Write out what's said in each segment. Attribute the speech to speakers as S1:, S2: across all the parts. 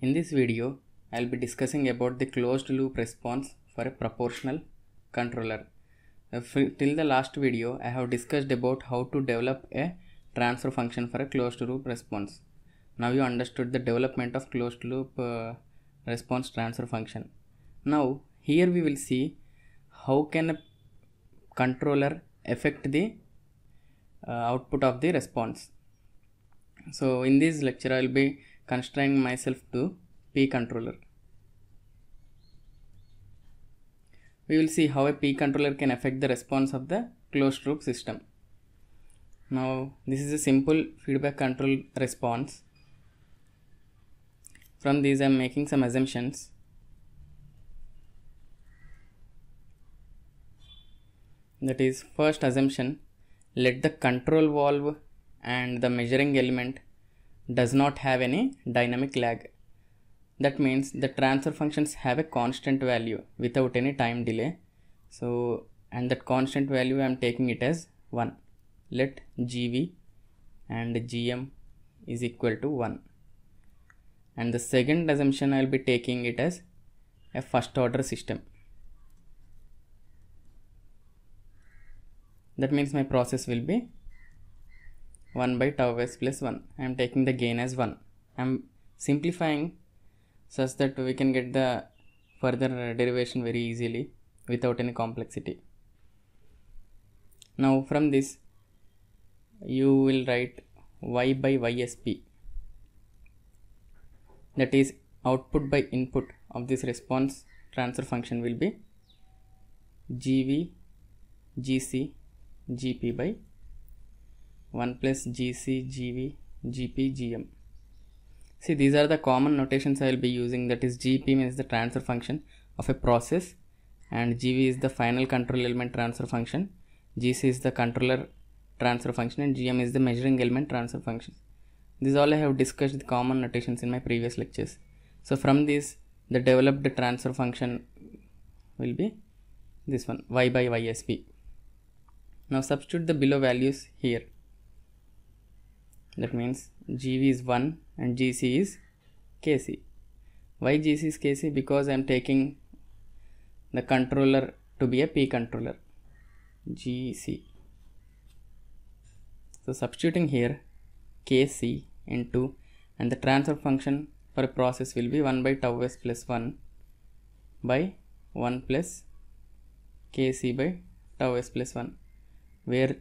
S1: In this video, I'll be discussing about the closed loop response for a proportional controller. Uh, till the last video, I have discussed about how to develop a transfer function for a closed loop response. Now you understood the development of closed loop uh, response transfer function. Now here we will see how can a controller affect the uh, output of the response. So in this lecture, I'll be constrain myself to P controller. We will see how a P controller can affect the response of the closed loop system. Now this is a simple feedback control response. From these I am making some assumptions. That is first assumption let the control valve and the measuring element does not have any dynamic lag. That means the transfer functions have a constant value without any time delay. So, and that constant value I am taking it as 1. Let gv and gm is equal to 1. And the second assumption I will be taking it as a first order system. That means my process will be 1 by tau s plus 1. I am taking the gain as 1. I am simplifying such that we can get the further derivation very easily without any complexity. Now from this you will write y by ysp that is output by input of this response transfer function will be gv gc gp by 1 plus GC, GV, GP, GM. See these are the common notations I will be using that is GP means the transfer function of a process and GV is the final control element transfer function, GC is the controller transfer function and GM is the measuring element transfer function. These all I have discussed the common notations in my previous lectures. So from this, the developed transfer function will be this one y by ysp. Now substitute the below values here that means gv is 1 and gc is kc why gc is kc because i am taking the controller to be a p controller gc so substituting here kc into and the transfer function for a process will be 1 by tau s plus 1 by 1 plus kc by tau s plus 1 where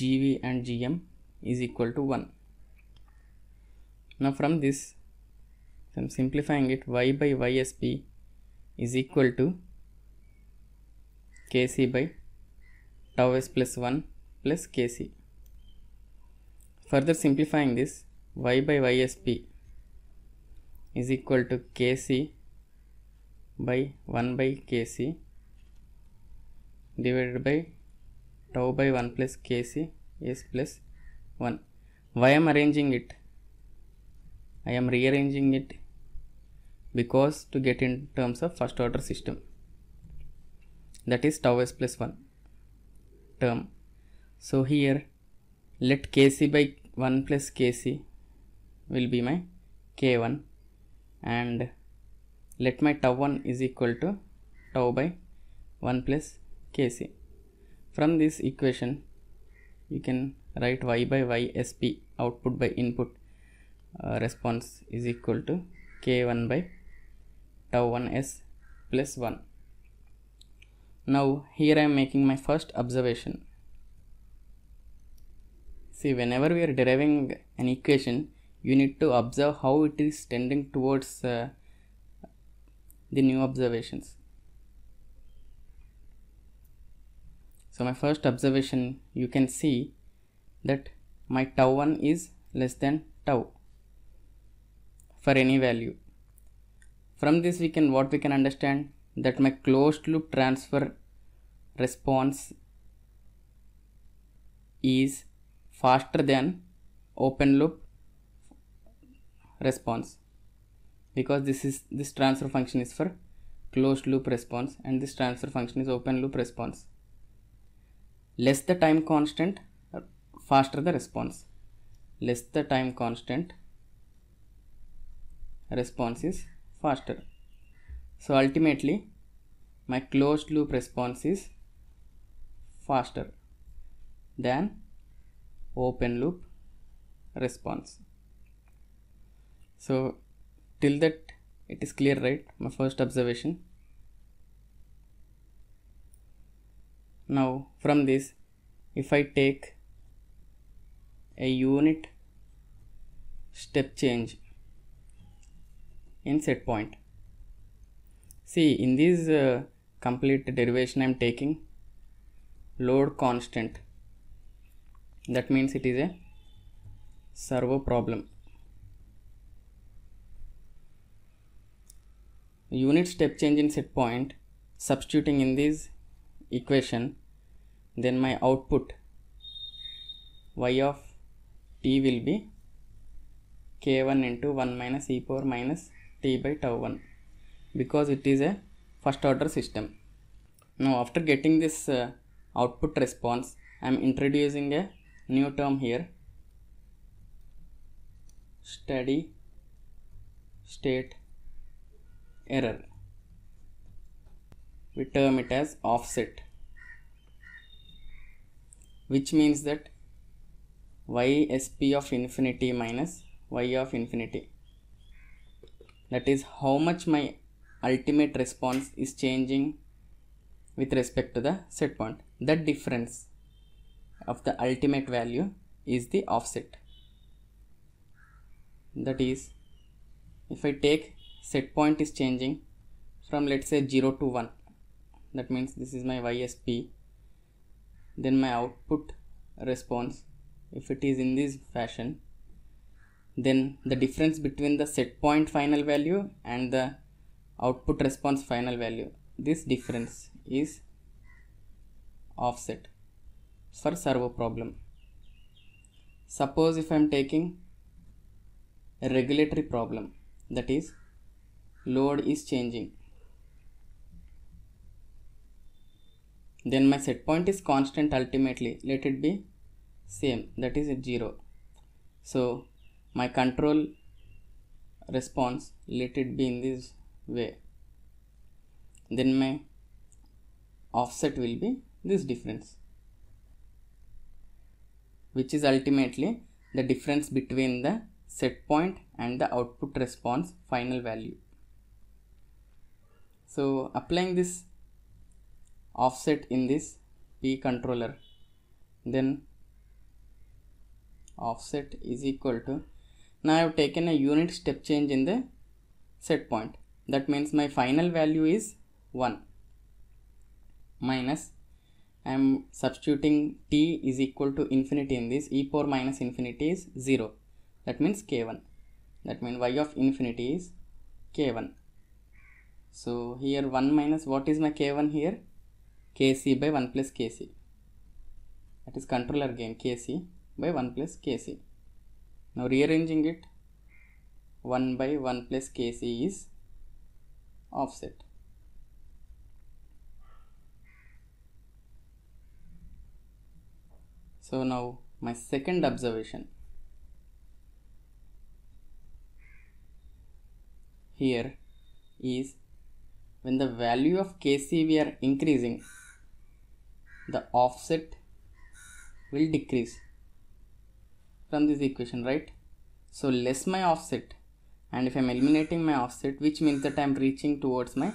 S1: gv and gm is equal to 1 now from this, I am simplifying it y by ysp is equal to kc by tau s plus 1 plus kc. Further simplifying this, y by ysp is equal to kc by 1 by kc divided by tau by 1 plus kc s plus 1. Why I am arranging it? I am rearranging it because to get in terms of first order system that is tau s plus 1 term. So here let kc by 1 plus kc will be my k1 and let my tau 1 is equal to tau by 1 plus kc. From this equation you can write y by y sp output by input uh, response is equal to k1 by tau 1s plus 1. Now here I am making my first observation. See whenever we are deriving an equation you need to observe how it is tending towards uh, the new observations. So my first observation you can see that my tau 1 is less than tau for any value. From this we can what we can understand that my closed loop transfer response is faster than open loop response because this is this transfer function is for closed loop response and this transfer function is open loop response less the time constant faster the response less the time constant response is faster. So ultimately my closed loop response is faster than open loop response. So till that it is clear right my first observation. Now from this if I take a unit step change in set point. See in this uh, complete derivation I am taking load constant that means it is a servo problem. Unit step change in set point substituting in this equation then my output y of t will be k1 into 1 minus e power minus t by tau 1 because it is a first order system. Now after getting this uh, output response, I am introducing a new term here steady state error. We term it as offset which means that y sp of infinity minus y of infinity that is how much my ultimate response is changing with respect to the set point That difference of the ultimate value is the offset that is if I take set point is changing from let's say 0 to 1 that means this is my YSP then my output response if it is in this fashion then the difference between the set point final value and the output response final value this difference is offset for servo problem suppose if i am taking a regulatory problem that is load is changing then my set point is constant ultimately let it be same that is 0 so my control response let it be in this way then my offset will be this difference which is ultimately the difference between the set point and the output response final value. So applying this offset in this P controller then offset is equal to now I have taken a unit step change in the set point. That means my final value is 1 minus I am substituting t is equal to infinity in this e power minus infinity is 0. That means k1. That means y of infinity is k1. So here 1 minus what is my k1 here? kc by 1 plus kc. That is controller gain kc by 1 plus kc. Now rearranging it 1 by 1 plus kc is offset. So now my second observation here is when the value of kc we are increasing the offset will decrease from this equation right so less my offset and if I'm eliminating my offset which means that I'm reaching towards my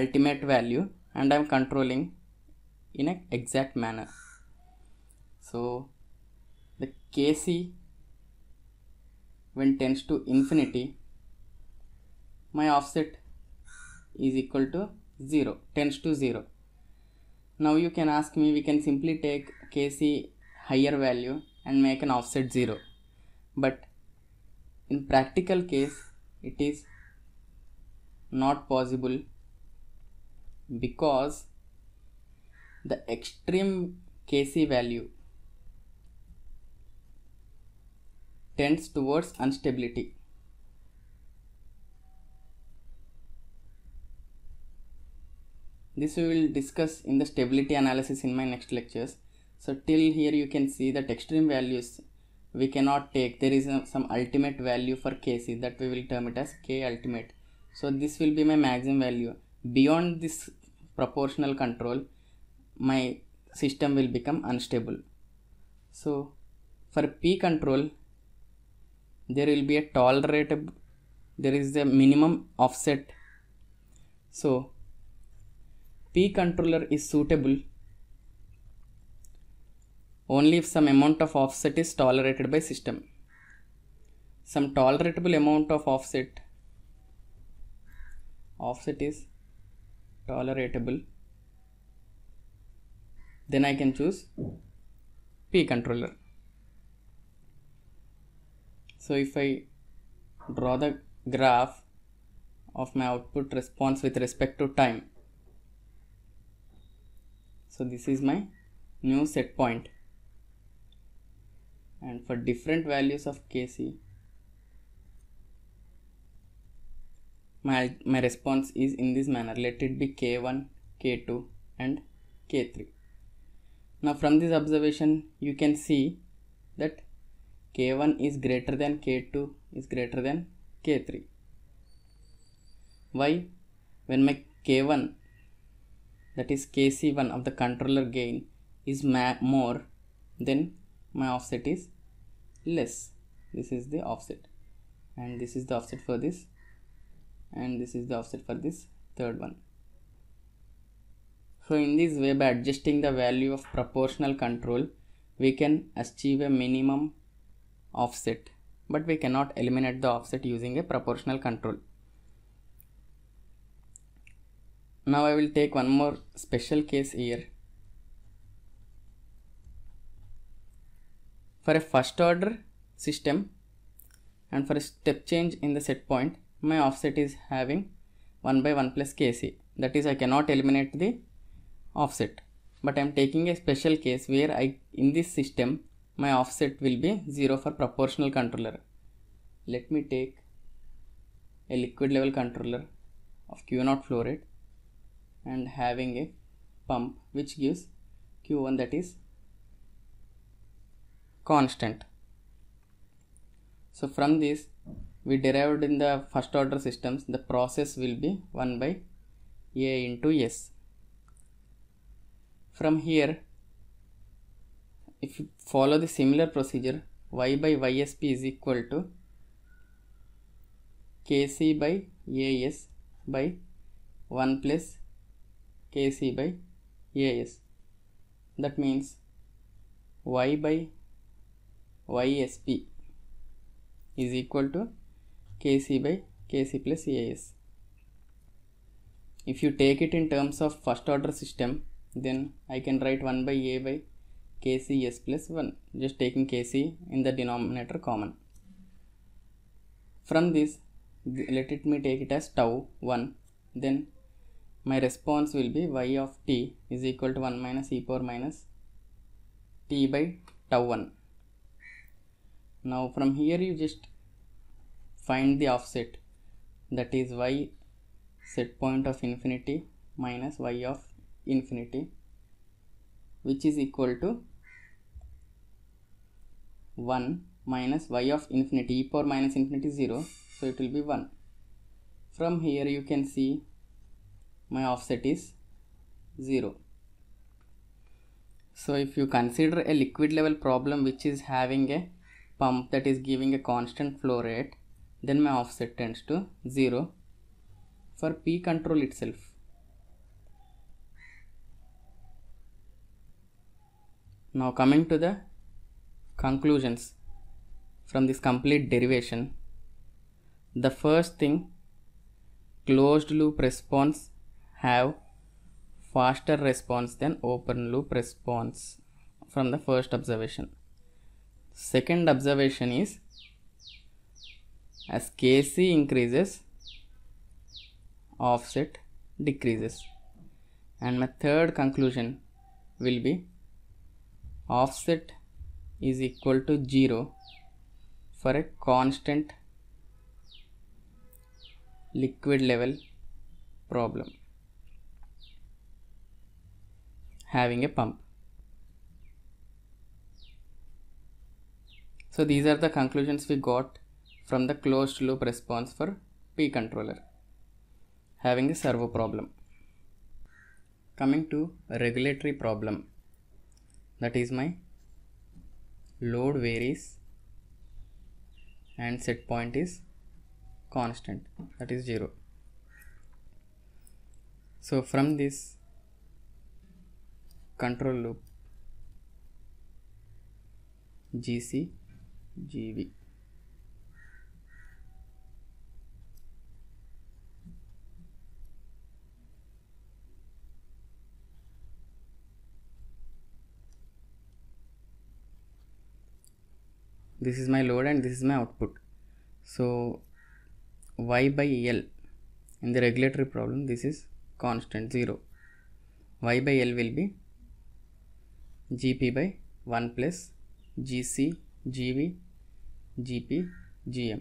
S1: ultimate value and I'm controlling in an exact manner so the Kc when tends to infinity my offset is equal to 0 tends to 0 now you can ask me we can simply take Kc higher value and make an offset 0 but in practical case it is not possible because the extreme Kc value tends towards instability. This we will discuss in the stability analysis in my next lectures so till here you can see that extreme values we cannot take there is a, some ultimate value for kc that we will term it as k ultimate so this will be my maximum value beyond this proportional control my system will become unstable so for p control there will be a tolerable there is a minimum offset so p controller is suitable only if some amount of offset is tolerated by system. Some tolerable amount of offset, offset is tolerable, then I can choose P controller. So if I draw the graph of my output response with respect to time. So this is my new set point and for different values of Kc, my, my response is in this manner. Let it be K1, K2 and K3. Now from this observation, you can see that K1 is greater than K2 is greater than K3. Why? When my K1 that is Kc1 of the controller gain is more then my offset is less this is the offset and this is the offset for this and this is the offset for this third one so in this way by adjusting the value of proportional control we can achieve a minimum offset but we cannot eliminate the offset using a proportional control. Now I will take one more special case here For a first order system and for a step change in the set point, my offset is having 1 by 1 plus kc. That is I cannot eliminate the offset. But I am taking a special case where I in this system my offset will be 0 for proportional controller. Let me take a liquid level controller of Q0 flow rate and having a pump which gives Q1 that is constant. So from this we derived in the first order systems the process will be 1 by A into S. From here if you follow the similar procedure y by ysp is equal to kc by as by 1 plus kc by as that means y by YSP is equal to Kc by Kc plus AS. If you take it in terms of first order system, then I can write 1 by A by KCS plus 1, just taking Kc in the denominator common. From this, let it me take it as tau 1, then my response will be y of t is equal to 1 minus e power minus t by tau 1 now from here you just find the offset that is y set point of infinity minus y of infinity which is equal to 1 minus y of infinity e power minus infinity 0 so it will be 1 from here you can see my offset is 0 so if you consider a liquid level problem which is having a pump that is giving a constant flow rate then my offset tends to 0 for P control itself. Now coming to the conclusions from this complete derivation. The first thing closed loop response have faster response than open loop response from the first observation. Second observation is as Kc increases, offset decreases. And my third conclusion will be offset is equal to 0 for a constant liquid level problem having a pump. So these are the conclusions we got from the closed loop response for P controller having a servo problem. Coming to regulatory problem that is my load varies and set point is constant that is 0. So from this control loop GC GV. This is my load and this is my output. So Y by L in the regulatory problem this is constant 0. Y by L will be GP by 1 plus GC GV GP, GM.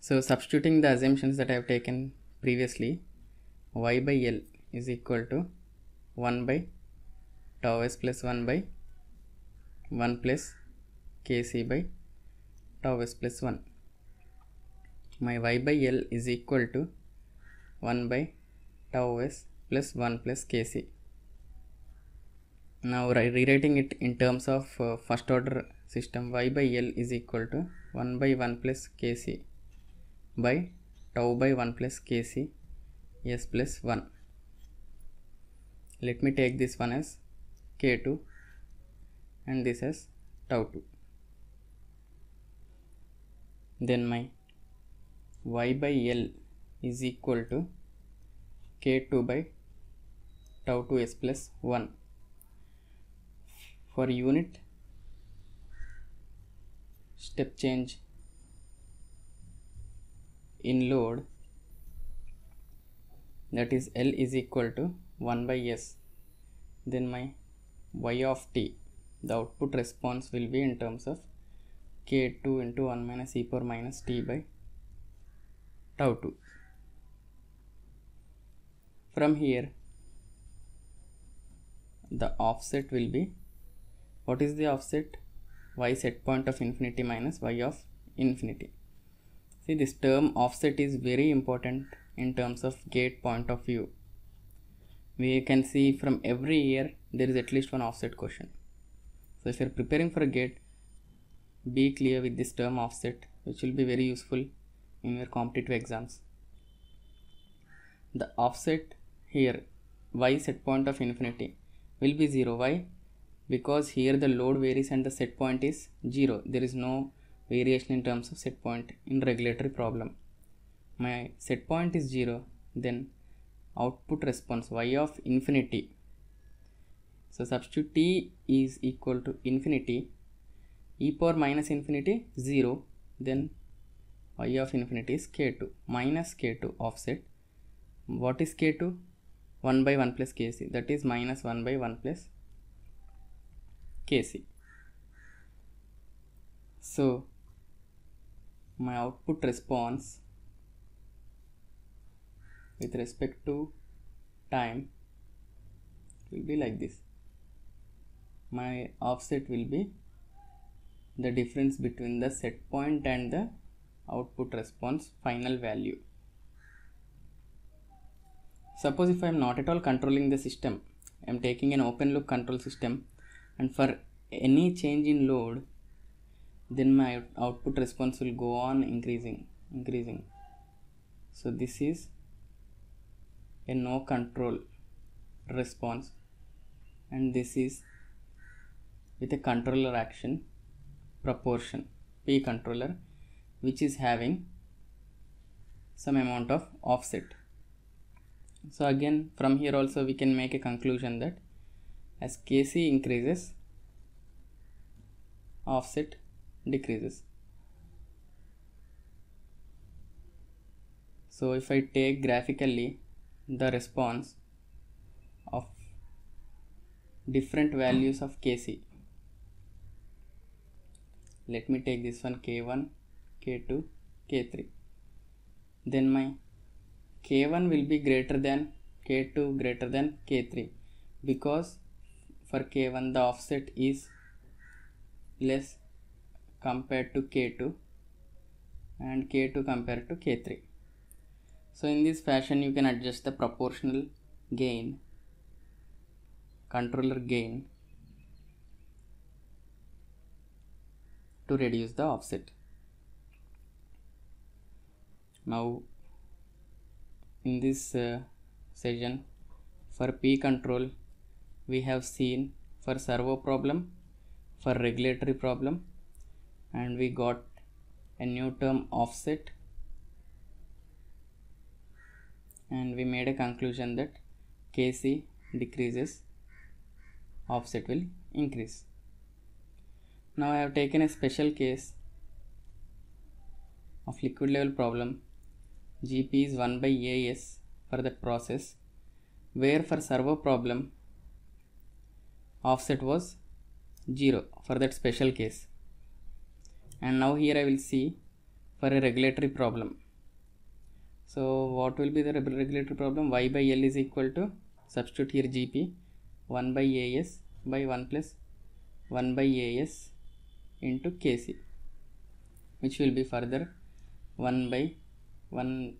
S1: So substituting the assumptions that I have taken previously, y by L is equal to 1 by tau s plus 1 by 1 plus kc by tau s plus 1. My y by L is equal to 1 by tau s plus 1 plus kc. Now rewriting it in terms of uh, first order system y by l is equal to 1 by 1 plus kc by tau by 1 plus kc s plus 1 let me take this one as k2 and this as tau 2 then my y by l is equal to k2 by tau 2 s plus 1 for unit step change in load that is L is equal to 1 by S then my y of t the output response will be in terms of k2 into 1 minus e power minus t by tau 2 from here the offset will be what is the offset y set point of infinity minus y of infinity. See this term offset is very important in terms of gate point of view. We can see from every year there is at least one offset question. So if you are preparing for a gate, be clear with this term offset which will be very useful in your competitive exams. The offset here y set point of infinity will be 0 y because here the load varies and the set point is 0 there is no variation in terms of set point in regulatory problem my set point is 0 then output response y of infinity so substitute t is equal to infinity e power minus infinity 0 then y of infinity is k2 minus k2 offset what is k2 1 by 1 plus kc that is minus 1 by 1 plus Kc. So my output response with respect to time will be like this. My offset will be the difference between the set point and the output response final value. Suppose if I am not at all controlling the system, I am taking an open loop control system and for any change in load then my output response will go on increasing increasing so this is a no control response and this is with a controller action proportion p controller which is having some amount of offset so again from here also we can make a conclusion that as Kc increases offset decreases. So if I take graphically the response of different values of Kc. Let me take this one K1, K2, K3. Then my K1 will be greater than K2 greater than K3 because for k1 the offset is less compared to k2 and k2 compared to k3 so in this fashion you can adjust the proportional gain controller gain to reduce the offset now in this uh, session for p control we have seen for servo problem, for regulatory problem and we got a new term offset and we made a conclusion that Kc decreases offset will increase. Now I have taken a special case of liquid level problem GP is 1 by AS for the process where for servo problem offset was 0 for that special case and now here I will see for a regulatory problem so what will be the regulatory problem y by L is equal to substitute here GP 1 by AS by 1 plus 1 by AS into KC which will be further 1 by 1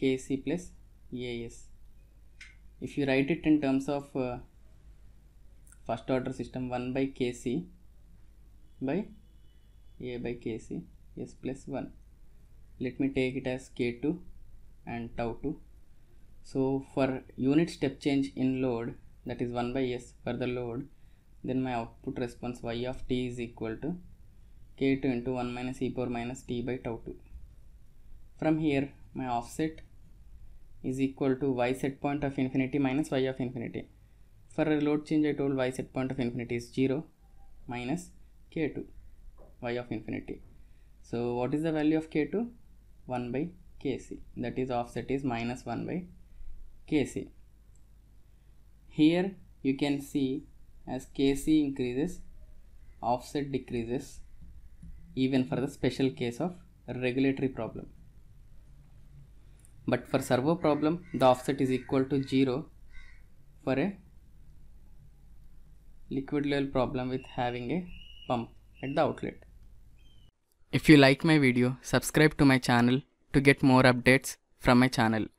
S1: KC plus AS if you write it in terms of uh, first order system 1 by kc by a by kc s plus 1 let me take it as k2 and tau 2 so for unit step change in load that is 1 by s for the load then my output response y of t is equal to k2 into 1 minus e power minus t by tau 2 from here my offset is equal to y set point of infinity minus y of infinity for a load change, I told y set point of infinity is 0 minus k2, y of infinity. So what is the value of k2? 1 by kc. That is offset is minus 1 by kc. Here you can see as kc increases, offset decreases even for the special case of regulatory problem. But for servo problem, the offset is equal to 0 for a liquid level problem with having a pump at the outlet. If you like my video, subscribe to my channel to get more updates from my channel.